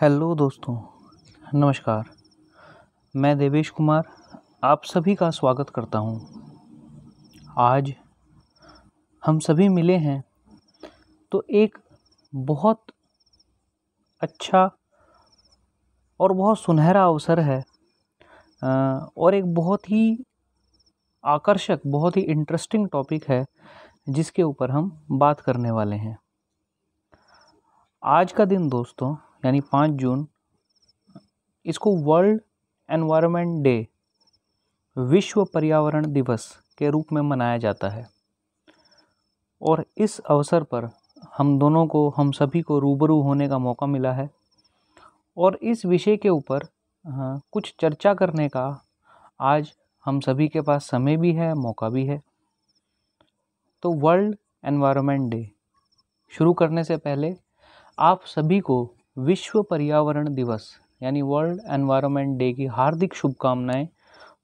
Hello दोस्तों नमस्कार मैं देवेश कुमार आप सभी का स्वागत करता हूं। आज हम सभी मिले हैं तो एक बहुत अच्छा और बहुत सुनहरा अवसर है और एक बहुत ही आकर्षक बहुत ही इंटरेस्टिंग टॉपिक है जिसके ऊपर हम बात करने वाले हैं आज का दिन दोस्तों यानी पाँच जून इसको वर्ल्ड एनवायरनमेंट डे विश्व पर्यावरण दिवस के रूप में मनाया जाता है और इस अवसर पर हम दोनों को हम सभी को रूबरू होने का मौका मिला है और इस विषय के ऊपर हाँ, कुछ चर्चा करने का आज हम सभी के पास समय भी है मौका भी है तो वर्ल्ड एनवायरनमेंट डे शुरू करने से पहले आप सभी को विश्व पर्यावरण दिवस यानी वर्ल्ड एनवायरनमेंट डे की हार्दिक शुभकामनाएं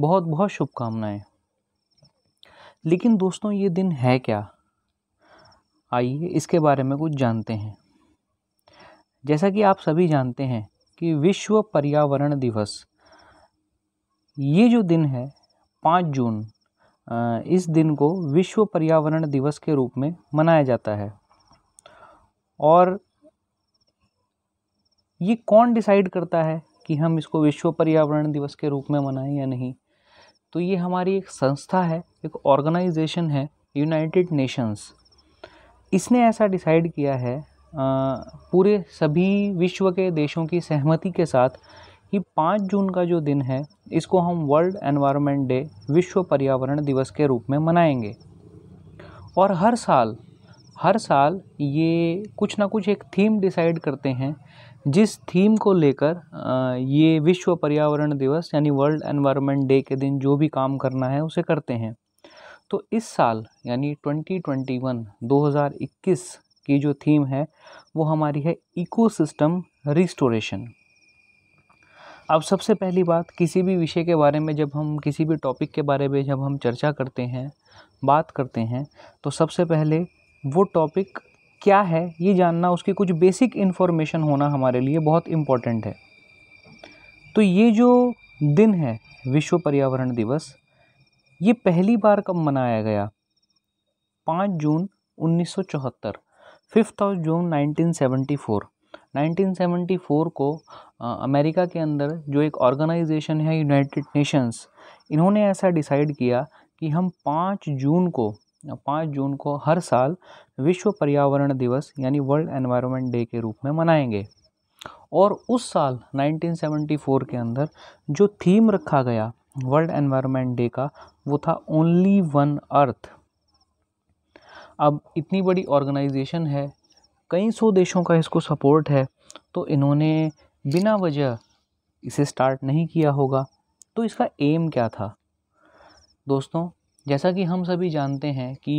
बहुत बहुत शुभकामनाएं लेकिन दोस्तों ये दिन है क्या आइए इसके बारे में कुछ जानते हैं जैसा कि आप सभी जानते हैं कि विश्व पर्यावरण दिवस ये जो दिन है पाँच जून इस दिन को विश्व पर्यावरण दिवस के रूप में मनाया जाता है और ये कौन डिसाइड करता है कि हम इसको विश्व पर्यावरण दिवस के रूप में मनाएं या नहीं तो ये हमारी एक संस्था है एक ऑर्गेनाइजेशन है यूनाइटेड नेशंस इसने ऐसा डिसाइड किया है आ, पूरे सभी विश्व के देशों की सहमति के साथ कि पाँच जून का जो दिन है इसको हम वर्ल्ड एनवायरनमेंट डे विश्व पर्यावरण दिवस के रूप में मनाएंगे और हर साल हर साल ये कुछ ना कुछ एक थीम डिसाइड करते हैं जिस थीम को लेकर ये विश्व पर्यावरण दिवस यानी वर्ल्ड एनवायरनमेंट डे के दिन जो भी काम करना है उसे करते हैं तो इस साल यानी 2021 2021 की जो थीम है वो हमारी है इकोसिस्टम रिस्टोरेशन अब सबसे पहली बात किसी भी विषय के बारे में जब हम किसी भी टॉपिक के बारे में जब हम चर्चा करते हैं बात करते हैं तो सबसे पहले वो टॉपिक क्या है ये जानना उसकी कुछ बेसिक इन्फॉर्मेशन होना हमारे लिए बहुत इम्पॉर्टेंट है तो ये जो दिन है विश्व पर्यावरण दिवस ये पहली बार कब मनाया गया पाँच जून 1974 फिफ्थ ऑफ जून 1974 फोर को आ, अमेरिका के अंदर जो एक ऑर्गेनाइजेशन है यूनाइटेड नेशंस इन्होंने ऐसा डिसाइड किया कि हम पाँच जून को पाँच जून को हर साल विश्व पर्यावरण दिवस यानी वर्ल्ड एनवायरनमेंट डे के रूप में मनाएंगे और उस साल 1974 के अंदर जो थीम रखा गया वर्ल्ड एनवायरनमेंट डे का वो था ओनली वन अर्थ अब इतनी बड़ी ऑर्गेनाइजेशन है कई सौ देशों का इसको सपोर्ट है तो इन्होंने बिना वजह इसे स्टार्ट नहीं किया होगा तो इसका एम क्या था दोस्तों जैसा कि हम सभी जानते हैं कि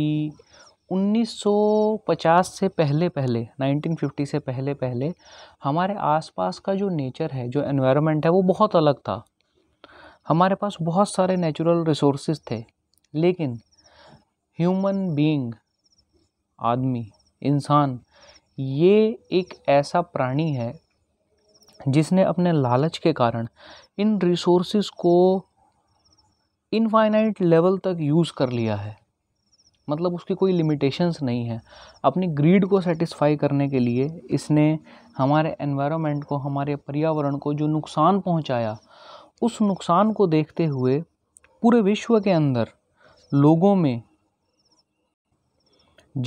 1950 से पहले पहले 1950 से पहले पहले हमारे आसपास का जो नेचर है जो एनवायरनमेंट है वो बहुत अलग था हमारे पास बहुत सारे नेचुरल रिसोर्सेज थे लेकिन ह्यूमन बीइंग आदमी इंसान ये एक ऐसा प्राणी है जिसने अपने लालच के कारण इन रिसोर्सेज को इनफाइनाइट लेवल तक यूज़ कर लिया है मतलब उसकी कोई लिमिटेशंस नहीं है अपनी ग्रीड को सेटिस्फाई करने के लिए इसने हमारे एनवायरनमेंट को हमारे पर्यावरण को जो नुकसान पहुंचाया उस नुकसान को देखते हुए पूरे विश्व के अंदर लोगों में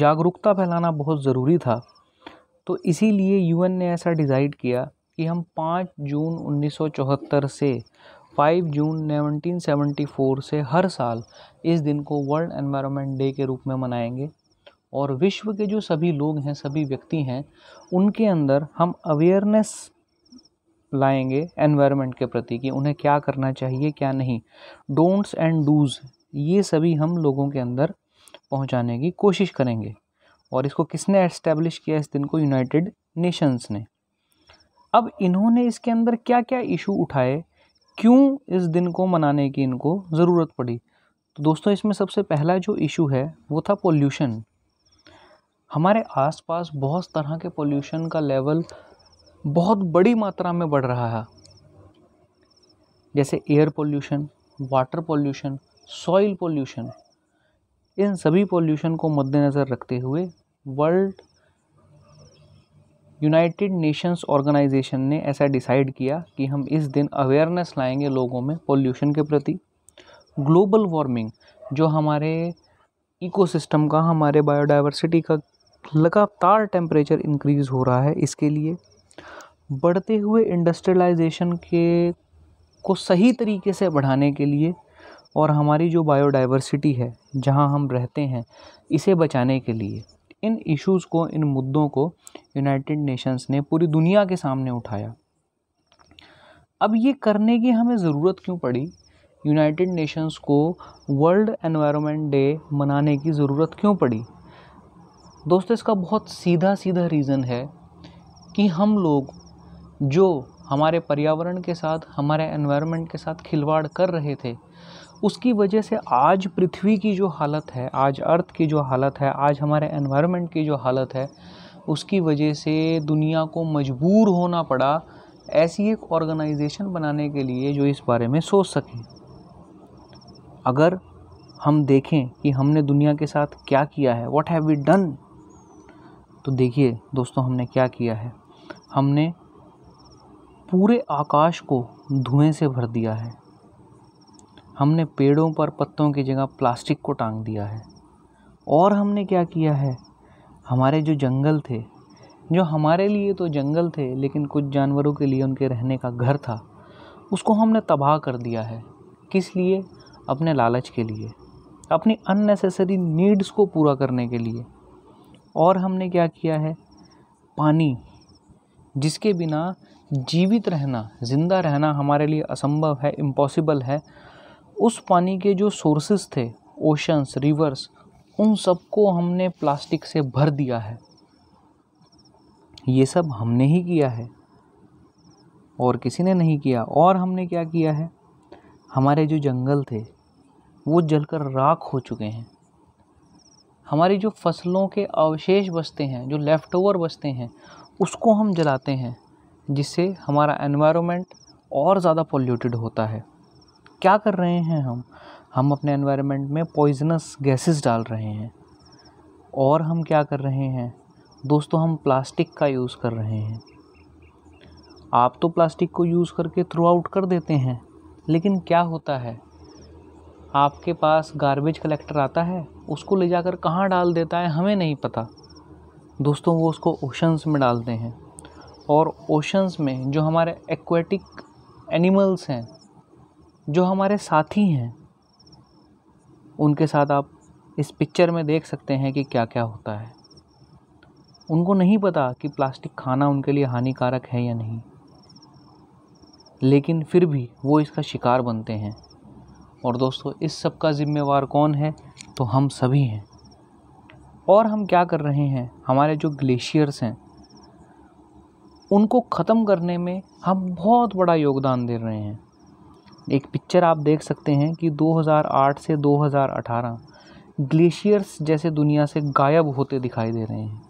जागरूकता फैलाना बहुत ज़रूरी था तो इसीलिए यूएन ने ऐसा डिसाइड किया कि हम 5 जून 1974 से फाइव जून 1974 से हर साल इस दिन को वर्ल्ड एनवायरनमेंट डे के रूप में मनाएंगे और विश्व के जो सभी लोग हैं सभी व्यक्ति हैं उनके अंदर हम अवेयरनेस लाएंगे एनवायरनमेंट के प्रति कि उन्हें क्या करना चाहिए क्या नहीं डोंट्स एंड डूज ये सभी हम लोगों के अंदर पहुंचाने की कोशिश करेंगे और इसको किसने एस्टेब्लिश किया इस दिन को यूनाइटेड नेशंस ने अब इन्होंने इसके अंदर क्या क्या इशू उठाए क्यों इस दिन को मनाने की इनको ज़रूरत पड़ी तो दोस्तों इसमें सबसे पहला जो इशू है वो था पोल्यूशन हमारे आसपास बहुत तरह के पोल्यूशन का लेवल बहुत बड़ी मात्रा में बढ़ रहा है जैसे air pollution water pollution soil pollution इन सभी पोल्यूशन को मद्देनज़र रखते हुए वर्ल्ड यूनाइटेड नेशंस ऑर्गेनाइजेशन ने ऐसा डिसाइड किया कि हम इस दिन अवेयरनेस लाएंगे लोगों में पोल्यूशन के प्रति ग्लोबल वार्मिंग जो हमारे इकोसिस्टम का हमारे बायोडाइवर्सिटी का लगातार टेम्परेचर इंक्रीज़ हो रहा है इसके लिए बढ़ते हुए इंडस्ट्रियलाइजेशन के को सही तरीके से बढ़ाने के लिए और हमारी जो बायोडाइवर्सिटी है जहाँ हम रहते हैं इसे बचाने के लिए इन इश्यूज़ को इन मुद्दों को यूनाइटेड नेशंस ने पूरी दुनिया के सामने उठाया अब ये करने की हमें ज़रूरत क्यों पड़ी यूनाइटेड नेशंस को वर्ल्ड एनवायरनमेंट डे मनाने की ज़रूरत क्यों पड़ी दोस्तों इसका बहुत सीधा सीधा रीज़न है कि हम लोग जो हमारे पर्यावरण के साथ हमारे एनवायरनमेंट के साथ खिलवाड़ कर रहे थे उसकी वजह से आज पृथ्वी की जो हालत है आज अर्थ की जो हालत है आज हमारे एनवायरनमेंट की जो हालत है उसकी वजह से दुनिया को मजबूर होना पड़ा ऐसी एक ऑर्गेनाइजेशन बनाने के लिए जो इस बारे में सोच सकें अगर हम देखें कि हमने दुनिया के साथ क्या किया है वॉट हैव वी डन तो देखिए दोस्तों हमने क्या किया है हमने पूरे आकाश को धुएं से भर दिया है हमने पेड़ों पर पत्तों की जगह प्लास्टिक को टांग दिया है और हमने क्या किया है हमारे जो जंगल थे जो हमारे लिए तो जंगल थे लेकिन कुछ जानवरों के लिए उनके रहने का घर था उसको हमने तबाह कर दिया है किस लिए अपने लालच के लिए अपनी अननेसेसरी नीड्स को पूरा करने के लिए और हमने क्या किया है पानी जिसके बिना जीवित रहना ज़िंदा रहना हमारे लिए असंभव है इम्पॉसिबल है उस पानी के जो सोर्सेस थे ओशंस रिवर्स उन सबको हमने प्लास्टिक से भर दिया है ये सब हमने ही किया है और किसी ने नहीं किया और हमने क्या किया है हमारे जो जंगल थे वो जलकर राख हो चुके हैं हमारी जो फसलों के अवशेष बचते हैं जो लेफ़्ट ओवर बचते हैं उसको हम जलाते हैं जिससे हमारा एनवायरनमेंट और ज़्यादा पोल्यूटेड होता है क्या कर रहे हैं हम हम अपने एनवायरनमेंट में पॉइजनस गैसेस डाल रहे हैं और हम क्या कर रहे हैं दोस्तों हम प्लास्टिक का यूज़ कर रहे हैं आप तो प्लास्टिक को यूज़ करके थ्रू आउट कर देते हैं लेकिन क्या होता है आपके पास गार्बेज कलेक्टर आता है उसको ले जाकर कहाँ डाल देता है हमें नहीं पता दोस्तों वो उसको ओशंस में डालते हैं और ओशंस में जो हमारे एक्वेटिक एनिमल्स हैं जो हमारे साथी हैं उनके साथ आप इस पिक्चर में देख सकते हैं कि क्या क्या होता है उनको नहीं पता कि प्लास्टिक खाना उनके लिए हानिकारक है या नहीं लेकिन फिर भी वो इसका शिकार बनते हैं और दोस्तों इस सब का जिम्मेवार कौन है तो हम सभी हैं और हम क्या कर रहे हैं हमारे जो ग्लेशियर्स हैं उनको ख़त्म करने में हम बहुत बड़ा योगदान दे रहे हैं एक पिक्चर आप देख सकते हैं कि 2008 से 2018 ग्लेशियर्स जैसे दुनिया से गायब होते दिखाई दे रहे हैं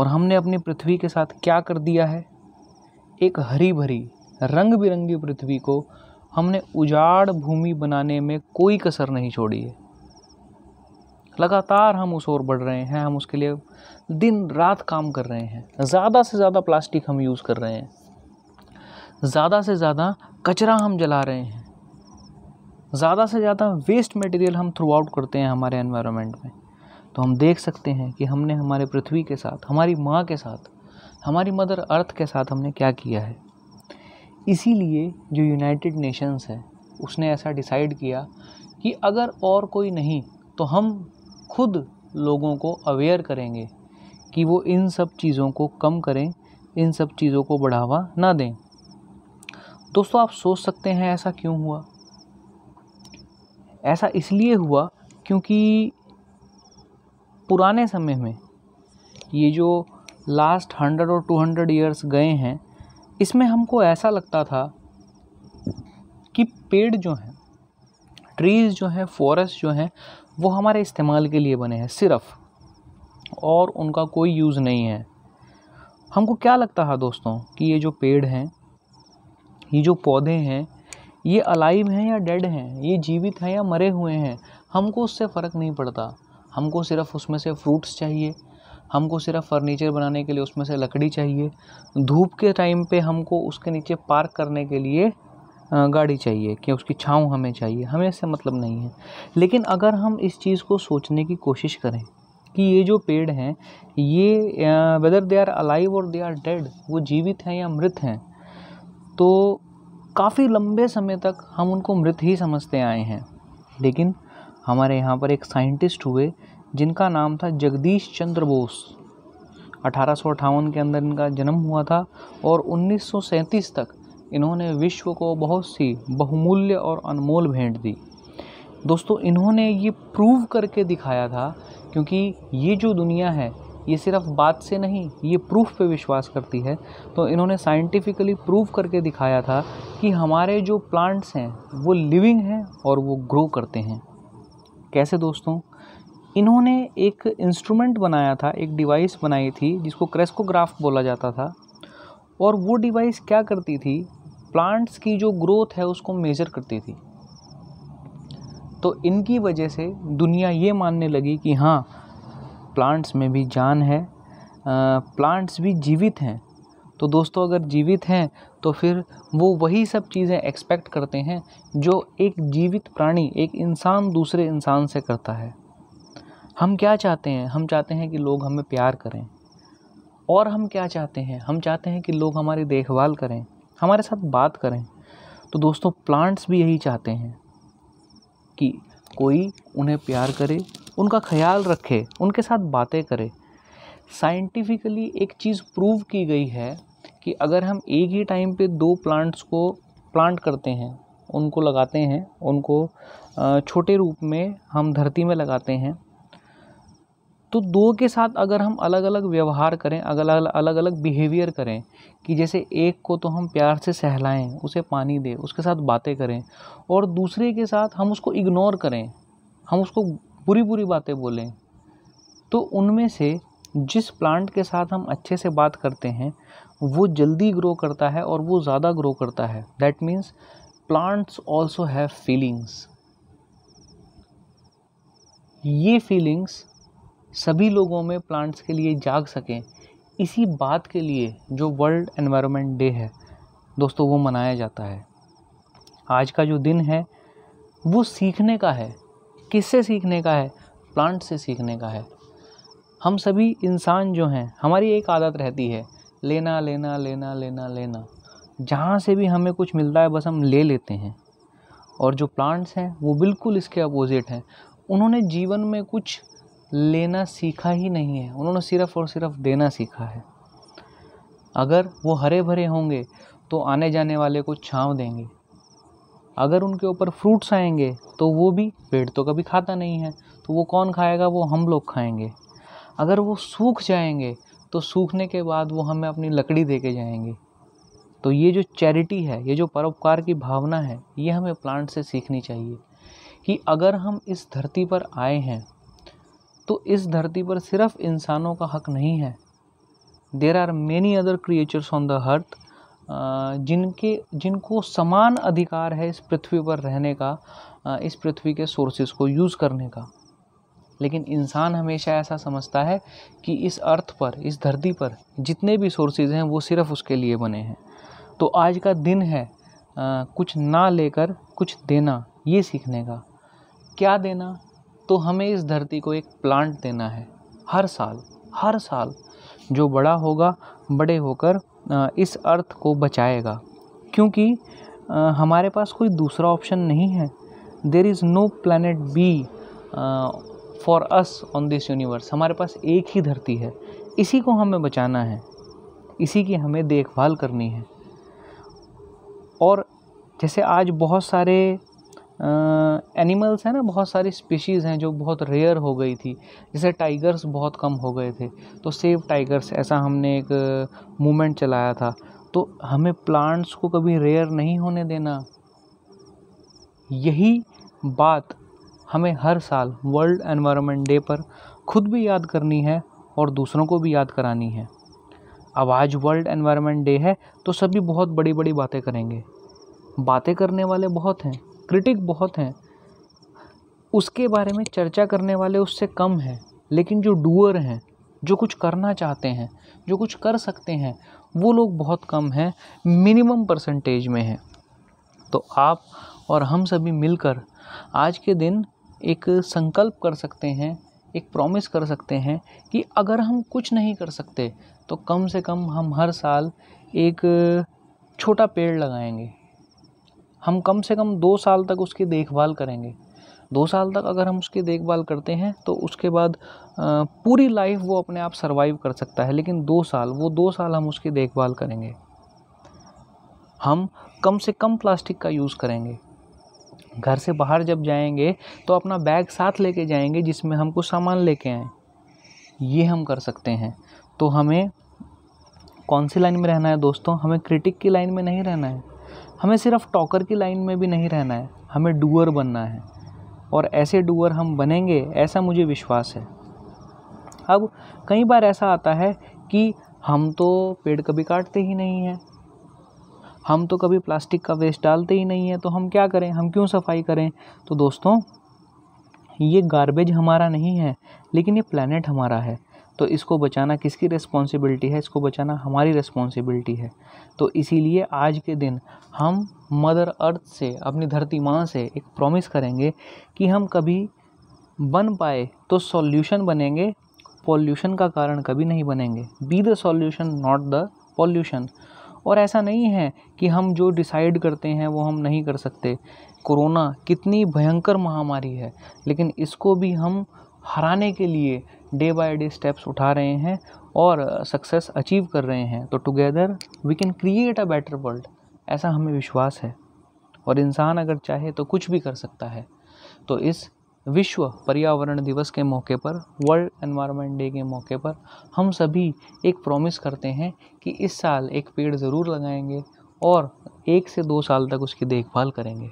और हमने अपनी पृथ्वी के साथ क्या कर दिया है एक हरी भरी रंग बिरंगी पृथ्वी को हमने उजाड़ भूमि बनाने में कोई कसर नहीं छोड़ी है लगातार हम उस ओर बढ़ रहे हैं हम उसके लिए दिन रात काम कर रहे हैं ज़्यादा से ज़्यादा प्लास्टिक हम यूज़ कर रहे हैं ज़्यादा से ज़्यादा कचरा हम जला रहे हैं ज़्यादा से ज़्यादा वेस्ट मटेरियल हम थ्रू आउट करते हैं हमारे एनवायरनमेंट में तो हम देख सकते हैं कि हमने हमारे पृथ्वी के साथ हमारी माँ के साथ हमारी मदर अर्थ के साथ हमने क्या किया है इसीलिए जो यूनाइटेड नेशंस है उसने ऐसा डिसाइड किया कि अगर और कोई नहीं तो हम खुद लोगों को अवेयर करेंगे कि वो इन सब चीज़ों को कम करें इन सब चीज़ों को बढ़ावा ना दें दोस्तों आप सोच सकते हैं ऐसा क्यों हुआ ऐसा इसलिए हुआ क्योंकि पुराने समय में ये जो लास्ट हंड्रेड और टू हंड्रेड ईयर्स गए हैं इसमें हमको ऐसा लगता था कि पेड़ जो हैं ट्रीज़ जो हैं फॉरेस्ट जो हैं वो हमारे इस्तेमाल के लिए बने हैं सिर्फ और उनका कोई यूज़ नहीं है हमको क्या लगता है दोस्तों कि ये जो पेड़ हैं ये जो पौधे हैं ये अलाइव हैं या डेड हैं ये जीवित हैं या मरे हुए हैं हमको उससे फ़र्क नहीं पड़ता हमको सिर्फ उसमें से फ्रूट्स चाहिए हमको सिर्फ फर्नीचर बनाने के लिए उसमें से लकड़ी चाहिए धूप के टाइम पे हमको उसके नीचे पार्क करने के लिए गाड़ी चाहिए कि उसकी छाँव हमें चाहिए हमें इससे मतलब नहीं है लेकिन अगर हम इस चीज़ को सोचने की कोशिश करें कि ये जो पेड़ हैं ये वेदर दे आर अलाइव और दे आर डेड वो जीवित हैं या मृत हैं तो काफ़ी लंबे समय तक हम उनको मृत ही समझते आए हैं लेकिन हमारे यहाँ पर एक साइंटिस्ट हुए जिनका नाम था जगदीश चंद्र बोस अठारह के अंदर इनका जन्म हुआ था और 1937 तक इन्होंने विश्व को बहुत सी बहुमूल्य और अनमोल भेंट दी दोस्तों इन्होंने ये प्रूव करके दिखाया था क्योंकि ये जो दुनिया है ये सिर्फ बात से नहीं ये प्रूफ पे विश्वास करती है तो इन्होंने साइंटिफिकली प्रूफ करके दिखाया था कि हमारे जो प्लांट्स हैं वो लिविंग हैं और वो ग्रो करते हैं कैसे दोस्तों इन्होंने एक इंस्ट्रूमेंट बनाया था एक डिवाइस बनाई थी जिसको क्रेस्कोग्राफ बोला जाता था और वो डिवाइस क्या करती थी प्लांट्स की जो ग्रोथ है उसको मेज़र करती थी तो इनकी वजह से दुनिया ये मानने लगी कि हाँ प्लांट्स में भी जान है प्लांट्स भी जीवित हैं तो दोस्तों अगर जीवित हैं तो फिर वो वही सब चीज़ें एक्सपेक्ट करते हैं जो एक जीवित प्राणी एक इंसान दूसरे इंसान से करता है हम क्या चाहते हैं हम चाहते हैं कि लोग हमें प्यार करें और हम क्या चाहते हैं हम चाहते हैं कि लोग हमारी देखभाल करें हमारे साथ बात करें तो दोस्तों प्लांट्स भी यही चाहते हैं कि कोई उन्हें प्यार करे उनका ख्याल रखे उनके साथ बातें करें साइंटिफिकली एक चीज़ प्रूव की गई है कि अगर हम एक ही टाइम पे दो प्लांट्स को प्लांट करते हैं उनको लगाते हैं उनको छोटे रूप में हम धरती में लगाते हैं तो दो के साथ अगर हम अलग अलग व्यवहार करें अलग अलग अलग बिहेवियर करें कि जैसे एक को तो हम प्यार से सहलाएं उसे पानी दें उसके साथ बातें करें और दूसरे के साथ हम उसको इग्नोर करें हम उसको बुरी बुरी बातें बोलें तो उनमें से जिस प्लांट के साथ हम अच्छे से बात करते हैं वो जल्दी ग्रो करता है और वो ज़्यादा ग्रो करता है that means plants also have feelings ये फीलिंग्स सभी लोगों में प्लांट्स के लिए जाग सकें इसी बात के लिए जो वर्ल्ड एनवायरनमेंट डे है दोस्तों वो मनाया जाता है आज का जो दिन है वो सीखने का है किससे सीखने का है प्लांट से सीखने का है हम सभी इंसान जो हैं हमारी एक आदत रहती है लेना लेना लेना लेना लेना जहाँ से भी हमें कुछ मिलता है बस हम ले लेते हैं और जो प्लांट्स हैं वो बिल्कुल इसके अपोज़िट हैं उन्होंने जीवन में कुछ लेना सीखा ही नहीं है उन्होंने सिर्फ़ और सिर्फ देना सीखा है अगर वो हरे भरे होंगे तो आने जाने वाले को छाँव देंगे अगर उनके ऊपर फ्रूट्स आएंगे तो वो भी पेड़ तो कभी खाता नहीं है तो वो कौन खाएगा वो हम लोग खाएंगे अगर वो सूख जाएंगे तो सूखने के बाद वो हमें अपनी लकड़ी दे के जाएंगे तो ये जो चैरिटी है ये जो परोपकार की भावना है ये हमें प्लांट से सीखनी चाहिए कि अगर हम इस धरती पर आए हैं तो इस धरती पर सिर्फ इंसानों का हक नहीं है there are many other creatures on the earth जिनके जिनको समान अधिकार है इस पृथ्वी पर रहने का इस पृथ्वी के सोर्सेज को यूज़ करने का लेकिन इंसान हमेशा ऐसा समझता है कि इस अर्थ पर इस धरती पर जितने भी सोर्सेज हैं वो सिर्फ उसके लिए बने हैं तो आज का दिन है कुछ ना लेकर कुछ देना ये सीखने का क्या देना तो हमें इस धरती को एक प्लांट देना है हर साल हर साल जो बड़ा होगा बड़े होकर इस अर्थ को बचाएगा क्योंकि हमारे पास कोई दूसरा ऑप्शन नहीं है there is no planet B for us on this universe हमारे पास एक ही धरती है इसी को हमें बचाना है इसी की हमें देखभाल करनी है और जैसे आज बहुत सारे एनिमल्स हैं ना बहुत सारी स्पीशीज़ हैं जो बहुत रेयर हो गई थी जैसे टाइगर्स बहुत कम हो गए थे तो सेव टाइगर्स ऐसा हमने एक मूवमेंट चलाया था तो हमें प्लांट्स को कभी रेयर नहीं होने देना यही बात हमें हर साल वर्ल्ड एनवायरनमेंट डे पर खुद भी याद करनी है और दूसरों को भी याद करानी है अब आज वर्ल्ड एनवायरनमेंट डे है तो सभी बहुत बड़ी बड़ी बातें करेंगे बातें करने वाले बहुत हैं क्रिटिक बहुत हैं उसके बारे में चर्चा करने वाले उससे कम हैं लेकिन जो डूअर हैं जो कुछ करना चाहते हैं जो कुछ कर सकते हैं वो लोग बहुत कम हैं मिनिमम परसेंटेज में हैं तो आप और हम सभी मिलकर आज के दिन एक संकल्प कर सकते हैं एक प्रॉमिस कर सकते हैं कि अगर हम कुछ नहीं कर सकते तो कम से कम हम हर साल एक छोटा पेड़ लगाएंगे हम कम से कम दो साल तक उसकी देखभाल करेंगे दो साल तक अगर हम उसकी देखभाल करते हैं तो उसके बाद पूरी लाइफ वो अपने आप सर्वाइव कर सकता है लेकिन दो साल वो दो साल हम उसकी देखभाल करेंगे हम कम से कम प्लास्टिक का यूज़ करेंगे घर से बाहर जब जाएंगे तो अपना बैग साथ लेके जाएंगे जिसमें हम कुछ सामान लेके आए ये हम कर सकते हैं तो हमें कौन सी लाइन में रहना है दोस्तों हमें क्रिटिक की लाइन में नहीं रहना है हमें सिर्फ टॉकर की लाइन में भी नहीं रहना है हमें डूअर बनना है और ऐसे डूअर हम बनेंगे ऐसा मुझे विश्वास है अब कई बार ऐसा आता है कि हम तो पेड़ कभी काटते ही नहीं हैं हम तो कभी प्लास्टिक का वेस्ट डालते ही नहीं हैं तो हम क्या करें हम क्यों सफाई करें तो दोस्तों ये गारबेज हमारा नहीं है लेकिन ये प्लानट हमारा है तो इसको बचाना किसकी रिस्पॉन्सिबिलिटी है इसको बचाना हमारी रिस्पॉन्सिबिलिटी है तो इसीलिए आज के दिन हम मदर अर्थ से अपनी धरती माँ से एक प्रॉमिस करेंगे कि हम कभी बन पाए तो सॉल्यूशन बनेंगे पॉल्यूशन का कारण कभी नहीं बनेंगे be the solution not the pollution और ऐसा नहीं है कि हम जो डिसाइड करते हैं वो हम नहीं कर सकते कोरोना कितनी भयंकर महामारी है लेकिन इसको भी हम हराने के लिए डे बाय डे स्टेप्स उठा रहे हैं और सक्सेस अचीव कर रहे हैं तो together we can create a better world ऐसा हमें विश्वास है और इंसान अगर चाहे तो कुछ भी कर सकता है तो इस विश्व पर्यावरण दिवस के मौके पर वर्ल्ड एनवायरनमेंट डे के मौके पर हम सभी एक प्रॉमिस करते हैं कि इस साल एक पेड़ ज़रूर लगाएंगे और एक से दो साल तक उसकी देखभाल करेंगे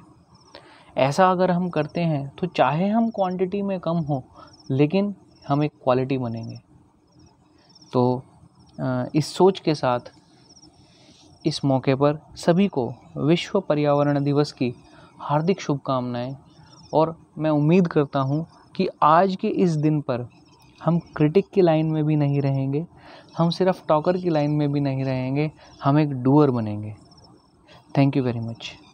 ऐसा अगर हम करते हैं तो चाहे हम क्वांटिटी में कम हो लेकिन हम एक क्वालिटी बनेंगे तो इस सोच के साथ इस मौके पर सभी को विश्व पर्यावरण दिवस की हार्दिक शुभकामनाएं और मैं उम्मीद करता हूं कि आज के इस दिन पर हम क्रिटिक की लाइन में भी नहीं रहेंगे हम सिर्फ टॉकर की लाइन में भी नहीं रहेंगे हम एक डूअर बनेंगे थैंक यू वेरी मच